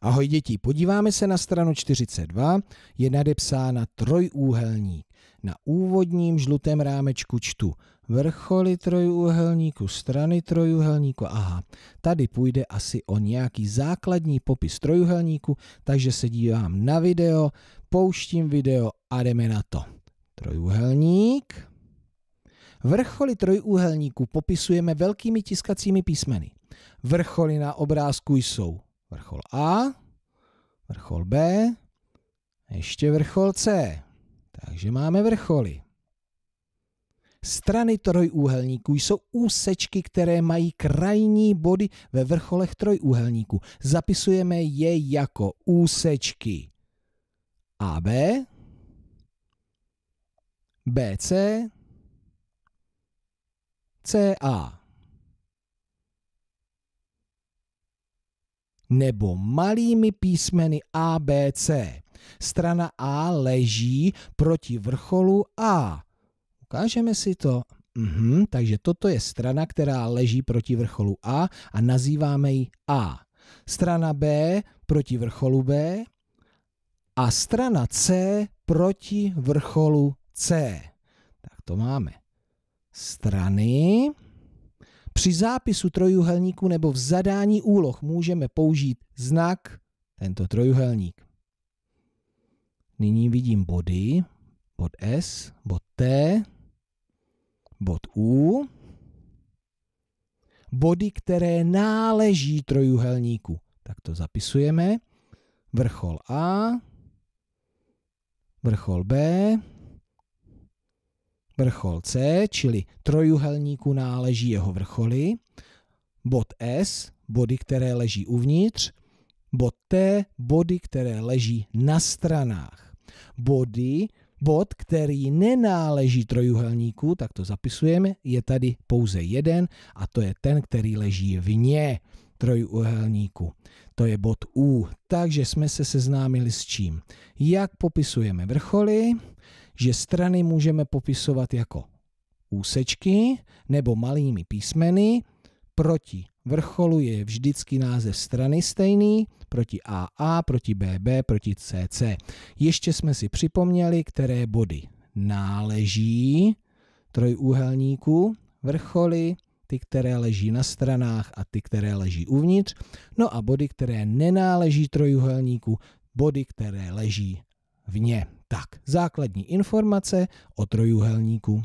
Ahoj děti, podíváme se na stranu 42, je nadepsána trojúhelník. Na úvodním žlutém rámečku čtu vrcholy trojúhelníku, strany trojúhelníku, aha, tady půjde asi o nějaký základní popis trojúhelníku, takže se dívám na video, pouštím video a jdeme na to. Trojúhelník. Vrcholy trojúhelníku popisujeme velkými tiskacími písmeny. Vrcholy na obrázku jsou vrchol A, vrchol B, ještě vrchol C. Takže máme vrcholy. Strany trojúhelníků jsou úsečky, které mají krajní body ve vrcholech trojúhelníků. Zapisujeme je jako úsečky AB, BC, CA. nebo malými písmeny ABC. Strana A leží proti vrcholu A. Ukážeme si to. Uhum, takže toto je strana, která leží proti vrcholu A a nazýváme ji A. Strana B proti vrcholu B a strana C proti vrcholu C. Tak to máme. Strany. Při zápisu trojuhelníku nebo v zadání úloh můžeme použít znak tento trojuhelník. Nyní vidím body, bod S, bod T, bod U, body, které náleží trojuhelníku. Tak to zapisujeme. Vrchol A, vrchol B, vrchol C, čili trojuhelníku náleží jeho vrcholy, bod S, body, které leží uvnitř, bod T, body, které leží na stranách. Body, bod, který nenáleží trojuhelníku, tak to zapisujeme, je tady pouze jeden a to je ten, který leží vně trojuhelníku. To je bod U. Takže jsme se seznámili s čím? Jak popisujeme vrcholy, že strany můžeme popisovat jako úsečky nebo malými písmeny. Proti vrcholu je vždycky název strany stejný, proti AA, proti BB, proti CC. Ještě jsme si připomněli, které body náleží trojúhelníku, vrcholy, ty, které leží na stranách a ty, které leží uvnitř, no a body, které nenáleží trojuhelníku, body, které leží vně. Tak, základní informace o trojuhelníku.